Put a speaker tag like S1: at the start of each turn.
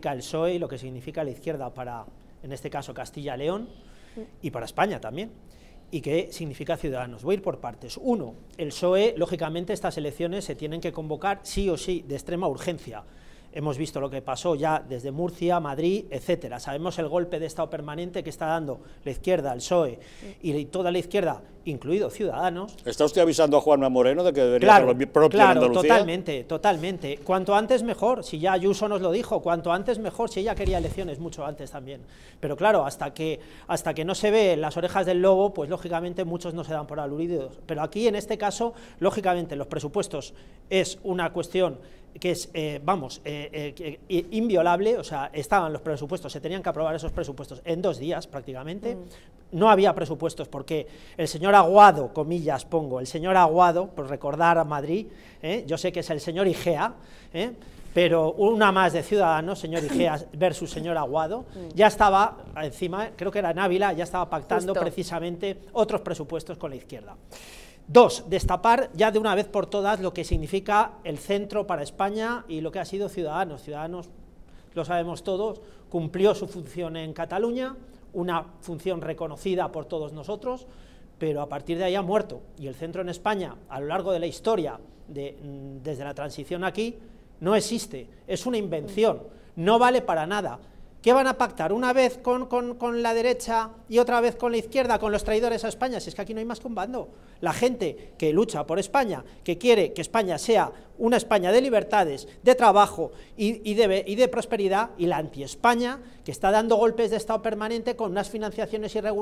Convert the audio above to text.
S1: el PSOE y lo que significa la izquierda para, en este caso, Castilla-León y para España también, y qué significa Ciudadanos. Voy a ir por partes. Uno, el PSOE, lógicamente, estas elecciones se tienen que convocar sí o sí, de extrema urgencia hemos visto lo que pasó ya desde Murcia, Madrid, etcétera. Sabemos el golpe de Estado permanente que está dando la izquierda, el PSOE y toda la izquierda, incluido Ciudadanos. ¿Está usted avisando a Juanma Moreno de que debería claro, claro, totalmente, totalmente. Cuanto antes mejor, si ya Ayuso nos lo dijo, cuanto antes mejor, si ella quería elecciones mucho antes también. Pero claro, hasta que, hasta que no se ve las orejas del lobo, pues lógicamente muchos no se dan por aludidos. Pero aquí, en este caso, lógicamente los presupuestos es una cuestión que es, eh, vamos, eh, eh, inviolable, o sea, estaban los presupuestos, se tenían que aprobar esos presupuestos en dos días prácticamente, mm. no había presupuestos porque el señor Aguado, comillas pongo, el señor Aguado, por recordar a Madrid, yo sé que es el señor Igea, pero una más de Ciudadanos, señor Igea versus señor Aguado, mm. ya estaba encima, creo que era en Ávila, ya estaba pactando precisamente otros presupuestos con la izquierda. Dos, destapar ya de una vez por todas lo que significa el centro para España y lo que ha sido Ciudadanos. Ciudadanos, lo sabemos todos, cumplió su función en Cataluña, una función reconocida por todos nosotros, pero a partir de ahí ha muerto. Y el centro en España, a lo largo de la historia, mm, desde la transición aquí, no existe, es una invención, no vale para nada. ¿Qué van a pactar? ¿Una vez con, con, la derecha y otra vez con la izquierda, con los traidores a España? Si es que aquí no hay más que un bando. La gente que lucha por España, que quiere que España sea una España de libertades, de trabajo y, de, y de prosperidad, y la anti-España, que está dando golpes de Estado permanente con unas financiaciones irregulares.